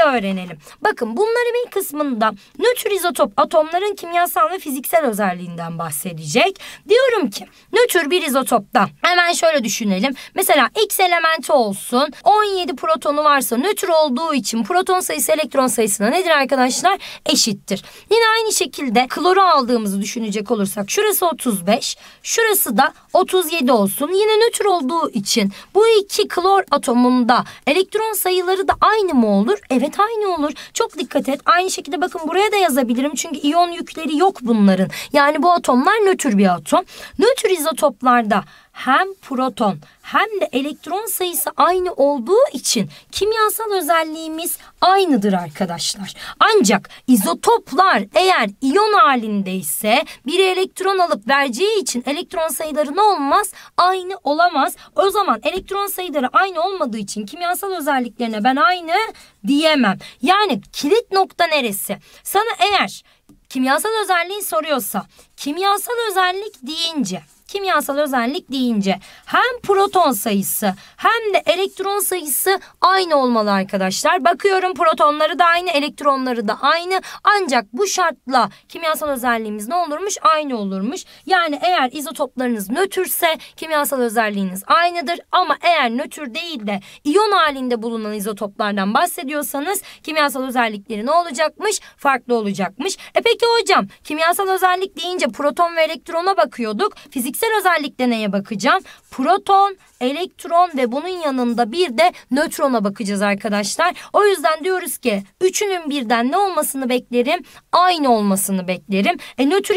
Speaker 1: öğrenelim. Bakın bunların bir kısmında nötr izotop atomların kimyasal ve fiziksel özelliğinden bahsedecek. Diyorum ki nötr bir izotopta hemen şöyle düşünelim. Mesela X elementi olsun 17 protonu varsa nötr olduğu için proton sayısı elektron sayısına nedir arkadaşlar? Eşittir. Yine aynı şekilde kloru aldığımızı düşünecek olursak olursak şurası 35, şurası da 37 olsun. Yine nötr olduğu için bu iki klor atomunda elektron sayıları da aynı mı olur? Evet aynı olur. Çok dikkat et. Aynı şekilde bakın buraya da yazabilirim. Çünkü iyon yükleri yok bunların. Yani bu atomlar nötr bir atom. Nötr izotoplarda hem proton hem de elektron sayısı aynı olduğu için kimyasal özelliğimiz aynıdır arkadaşlar. Ancak izotoplar eğer iyon halindeyse bir elektron alıp vereceği için elektron sayıları ne olmaz? Aynı olamaz. O zaman elektron sayıları aynı olmadığı için kimyasal özelliklerine ben aynı diyemem. Yani kilit nokta neresi? Sana eğer kimyasal özelliği soruyorsa kimyasal özellik deyince kimyasal özellik deyince hem proton sayısı hem de elektron sayısı aynı olmalı arkadaşlar. Bakıyorum protonları da aynı, elektronları da aynı. Ancak bu şartla kimyasal özelliğimiz ne olurmuş? Aynı olurmuş. Yani eğer izotoplarınız nötrse kimyasal özelliğiniz aynıdır ama eğer nötr değil de iyon halinde bulunan izotoplardan bahsediyorsanız kimyasal özellikleri ne olacakmış? Farklı olacakmış. E peki hocam kimyasal özellik deyince proton ve elektrona bakıyorduk. Fiziksel fiziksel özellikle neye bakacağım? proton, elektron ve bunun yanında bir de nötrona bakacağız arkadaşlar. O yüzden diyoruz ki üçünün birden ne olmasını beklerim? Aynı olmasını beklerim. E nötr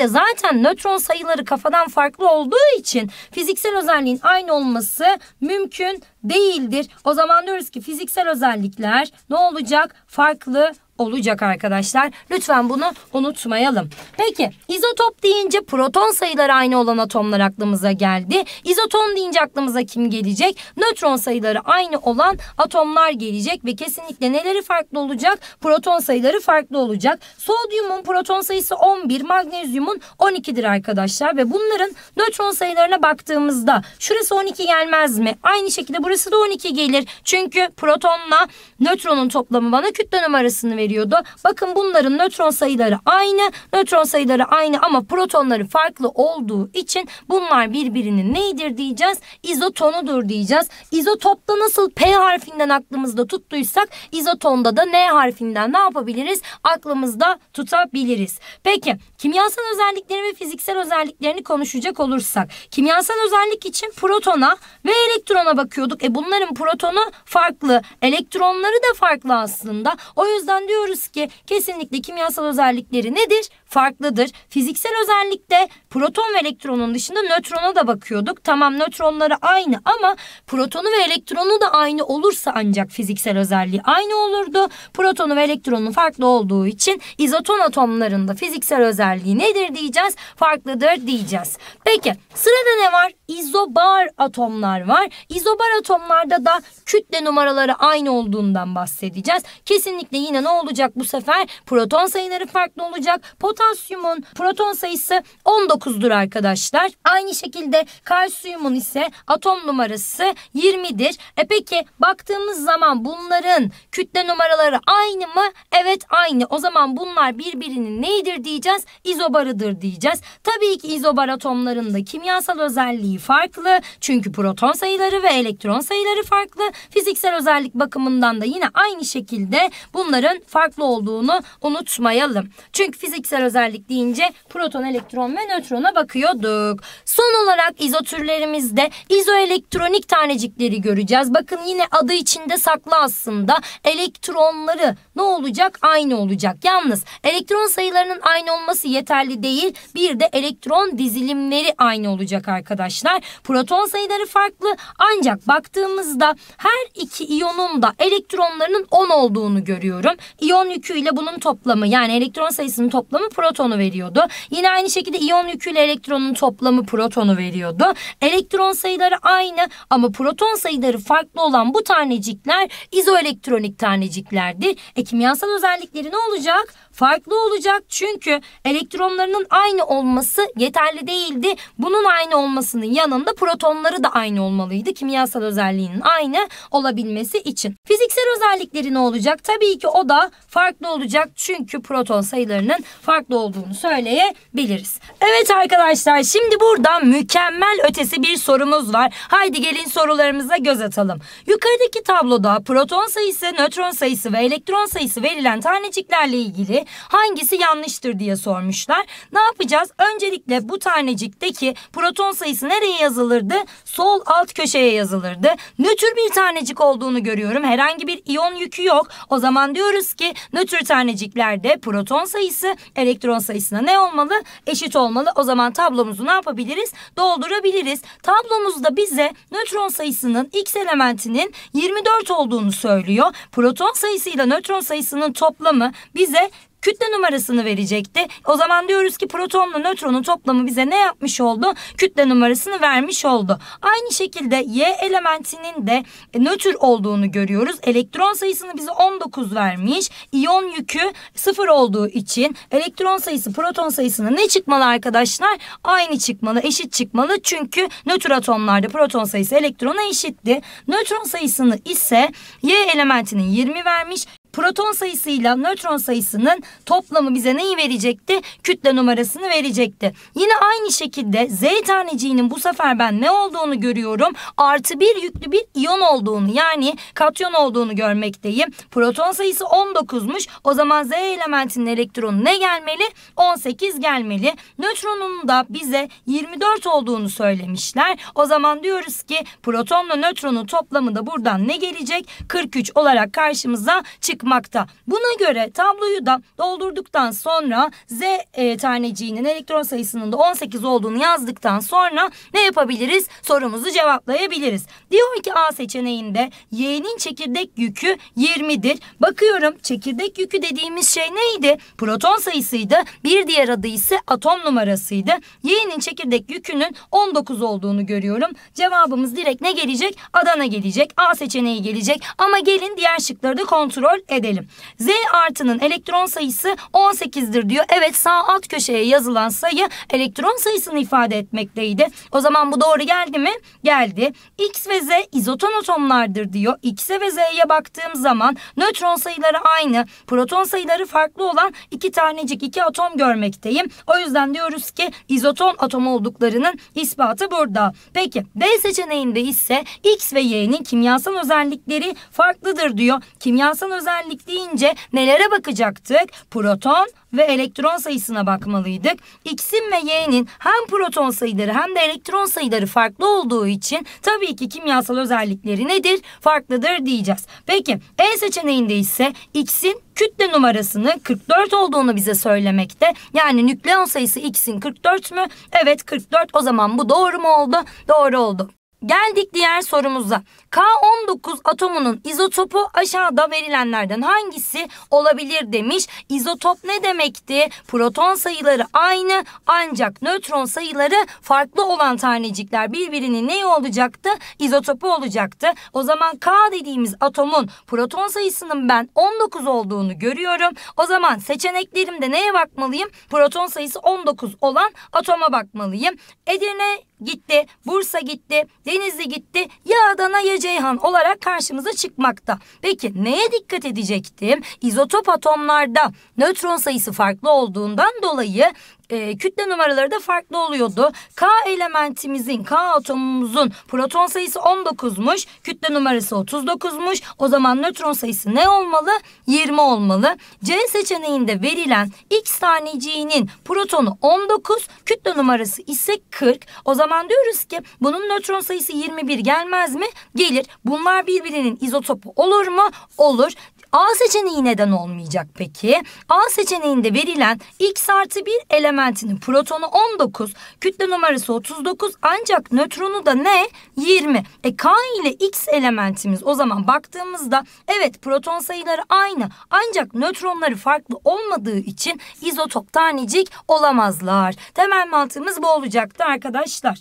Speaker 1: da zaten nötron sayıları kafadan farklı olduğu için fiziksel özelliğin aynı olması mümkün değildir. O zaman diyoruz ki fiziksel özellikler ne olacak? Farklı olacak arkadaşlar. Lütfen bunu unutmayalım. Peki izotop deyince proton sayıları aynı olan atomlar aklımıza geldi. İzoton deyince aklımıza kim gelecek? Nötron sayıları aynı olan atomlar gelecek ve kesinlikle neleri farklı olacak? Proton sayıları farklı olacak. Sodyumun proton sayısı 11, magnezyumun 12'dir arkadaşlar ve bunların nötron sayılarına baktığımızda şurası 12 gelmez mi? Aynı şekilde burası da 12 gelir. Çünkü protonla Nötronun toplamı bana kütle numarasını veriyordu. Bakın bunların nötron sayıları aynı. Nötron sayıları aynı ama protonları farklı olduğu için bunlar birbirinin neydir diyeceğiz? İzotonudur diyeceğiz. İzotopta nasıl P harfinden aklımızda tuttuysak izotonda da N harfinden ne yapabiliriz? Aklımızda tutabiliriz. Peki kimyasal özelliklerini ve fiziksel özelliklerini konuşacak olursak. Kimyasal özellik için protona ve elektrona bakıyorduk. E bunların protonu farklı. Elektronlar oranları da farklı aslında. O yüzden diyoruz ki kesinlikle kimyasal özellikleri nedir? farklıdır. Fiziksel özellikle proton ve elektronun dışında nötrona da bakıyorduk. Tamam nötronları aynı ama protonu ve elektronu da aynı olursa ancak fiziksel özelliği aynı olurdu. Protonu ve elektronun farklı olduğu için izoton atomlarında fiziksel özelliği nedir diyeceğiz? Farklıdır diyeceğiz. Peki sırada ne var? İzobar atomlar var. İzobar atomlarda da kütle numaraları aynı olduğundan bahsedeceğiz. Kesinlikle yine ne olacak bu sefer? Proton sayıları farklı olacak. Pot potasyumun proton sayısı 19'dur arkadaşlar. Aynı şekilde kalsiyumun ise atom numarası 20'dir. E peki baktığımız zaman bunların kütle numaraları aynı mı? Evet aynı. O zaman bunlar birbirinin neydir diyeceğiz? İzobarıdır diyeceğiz. Tabii ki izobar atomlarında kimyasal özelliği farklı. Çünkü proton sayıları ve elektron sayıları farklı. Fiziksel özellik bakımından da yine aynı şekilde bunların farklı olduğunu unutmayalım. Çünkü fiziksel özellik deyince proton, elektron ve nötrona bakıyorduk. Son olarak izotürlerimizde izoelektronik tanecikleri göreceğiz. Bakın yine adı içinde saklı aslında. Elektronları ne olacak? Aynı olacak. Yalnız elektron sayılarının aynı olması yeterli değil. Bir de elektron dizilimleri aynı olacak arkadaşlar. Proton sayıları farklı ancak baktığımızda her iki iyonun da elektronlarının 10 olduğunu görüyorum. İyon yüküyle bunun toplamı yani elektron sayısının toplamı protonu veriyordu. Yine aynı şekilde iyon yüküyle elektronun toplamı protonu veriyordu. Elektron sayıları aynı ama proton sayıları farklı olan bu tanecikler izoelektronik taneciklerdir. E kimyasal özellikleri ne olacak? Farklı olacak çünkü elektronlarının aynı olması yeterli değildi. Bunun aynı olmasının yanında protonları da aynı olmalıydı. Kimyasal özelliğinin aynı olabilmesi için. Fiziksel özellikleri ne olacak? Tabii ki o da farklı olacak çünkü proton sayılarının farklı farklı olduğunu söyleyebiliriz. Evet arkadaşlar şimdi burada mükemmel ötesi bir sorumuz var. Haydi gelin sorularımıza göz atalım. Yukarıdaki tabloda proton sayısı, nötron sayısı ve elektron sayısı verilen taneciklerle ilgili hangisi yanlıştır diye sormuşlar. Ne yapacağız? Öncelikle bu tanecikteki proton sayısı nereye yazılırdı? Sol alt köşeye yazılırdı. Nötr bir tanecik olduğunu görüyorum. Herhangi bir iyon yükü yok. O zaman diyoruz ki nötr taneciklerde proton sayısı, elektron elektron sayısına ne olmalı? Eşit olmalı. O zaman tablomuzu ne yapabiliriz? Doldurabiliriz. Tablomuzda bize nötron sayısının X elementinin 24 olduğunu söylüyor. Proton sayısıyla nötron sayısının toplamı bize kütle numarasını verecekti. O zaman diyoruz ki protonla nötronun toplamı bize ne yapmış oldu? Kütle numarasını vermiş oldu. Aynı şekilde Y elementinin de e, nötr olduğunu görüyoruz. Elektron sayısını bize 19 vermiş. İyon yükü 0 olduğu için elektron sayısı proton sayısına ne çıkmalı arkadaşlar? Aynı çıkmalı, eşit çıkmalı. Çünkü nötr atomlarda proton sayısı elektrona eşitti. Nötron sayısını ise Y elementinin 20 vermiş proton sayısıyla nötron sayısının toplamı bize neyi verecekti? Kütle numarasını verecekti. Yine aynı şekilde Z taneciğinin bu sefer ben ne olduğunu görüyorum. Artı bir yüklü bir iyon olduğunu yani katyon olduğunu görmekteyim. Proton sayısı 19'muş. O zaman Z elementinin elektronu ne gelmeli? 18 gelmeli. Nötronun da bize 24 olduğunu söylemişler. O zaman diyoruz ki protonla nötronun toplamı da buradan ne gelecek? 43 olarak karşımıza çıkmış çıkmakta. Buna göre tabloyu da doldurduktan sonra Z e, taneciğinin elektron sayısının da 18 olduğunu yazdıktan sonra ne yapabiliriz? Sorumuzu cevaplayabiliriz. Diyor ki A seçeneğinde Y'nin çekirdek yükü 20'dir. Bakıyorum çekirdek yükü dediğimiz şey neydi? Proton sayısıydı. Bir diğer adı ise atom numarasıydı. Y'nin çekirdek yükünün 19 olduğunu görüyorum. Cevabımız direkt ne gelecek? Adana gelecek. A seçeneği gelecek. Ama gelin diğer şıkları da kontrol edelim edelim. Z artının elektron sayısı 18'dir diyor. Evet sağ alt köşeye yazılan sayı elektron sayısını ifade etmekteydi. O zaman bu doğru geldi mi? Geldi. X ve Z izoton atomlardır diyor. X'e ve Z'ye baktığım zaman nötron sayıları aynı, proton sayıları farklı olan iki tanecik iki atom görmekteyim. O yüzden diyoruz ki izoton atom olduklarının ispatı burada. Peki D seçeneğinde ise X ve Y'nin kimyasal özellikleri farklıdır diyor. Kimyasal özellikleri öğrendik deyince nelere bakacaktık? Proton ve elektron sayısına bakmalıydık. X'in ve Y'nin hem proton sayıları hem de elektron sayıları farklı olduğu için tabii ki kimyasal özellikleri nedir? Farklıdır diyeceğiz. Peki E seçeneğinde ise X'in kütle numarasının 44 olduğunu bize söylemekte. Yani nükleon sayısı X'in 44 mü? Evet 44 o zaman bu doğru mu oldu? Doğru oldu. Geldik diğer sorumuza. K19 atomunun izotopu aşağıda verilenlerden hangisi olabilir demiş. İzotop ne demekti? Proton sayıları aynı ancak nötron sayıları farklı olan tanecikler birbirinin ne olacaktı? İzotopu olacaktı. O zaman K dediğimiz atomun proton sayısının ben 19 olduğunu görüyorum. O zaman seçeneklerimde neye bakmalıyım? Proton sayısı 19 olan atoma bakmalıyım. Edirne gitti, Bursa gitti, Denizli gitti ya Adana ya Ceyhan olarak karşımıza çıkmakta. Peki neye dikkat edecektim? İzotop atomlarda nötron sayısı farklı olduğundan dolayı e, kütle numaraları da farklı oluyordu. K elementimizin, K atomumuzun proton sayısı 19'muş, kütle numarası 39'muş. O zaman nötron sayısı ne olmalı? 20 olmalı. C seçeneğinde verilen X taneciğinin protonu 19, kütle numarası ise 40. O zaman diyoruz ki bunun nötron sayısı 21 gelmez mi? Gelir. Bunlar birbirinin izotopu olur mu? Olur. A seçeneği neden olmayacak peki? A seçeneğinde verilen X artı 1 element elementinin protonu 19, kütle numarası 39 ancak nötronu da ne? 20. E K ile X elementimiz o zaman baktığımızda evet proton sayıları aynı ancak nötronları farklı olmadığı için izotop tanecik olamazlar. Temel mantığımız bu olacaktı arkadaşlar.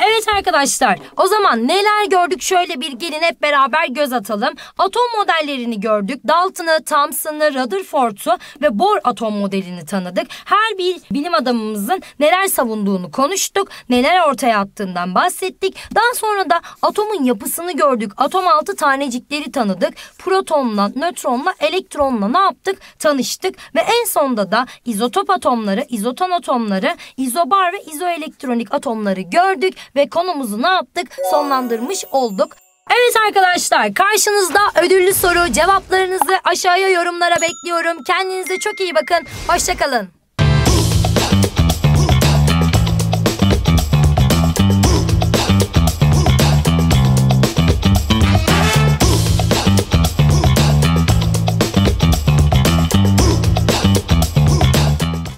Speaker 1: Evet arkadaşlar o zaman neler gördük şöyle bir gelin hep beraber göz atalım. Atom modellerini gördük. Dalton'ı, Thomson'ı, Rutherford'u ve Bohr atom modelini tanıdık. Her bir bilim adamımızın neler savunduğunu konuştuk. Neler ortaya attığından bahsettik. Daha sonra da atomun yapısını gördük. Atom altı tanecikleri tanıdık. Protonla, nötronla, elektronla ne yaptık? Tanıştık ve en sonda da izotop atomları, izoton atomları, izobar ve izoelektronik atomları gördük ve konumuzu ne yaptık? Sonlandırmış olduk. Evet arkadaşlar karşınızda ödüllü soru cevaplarınızı aşağıya yorumlara bekliyorum. Kendinize çok iyi bakın. Hoşçakalın.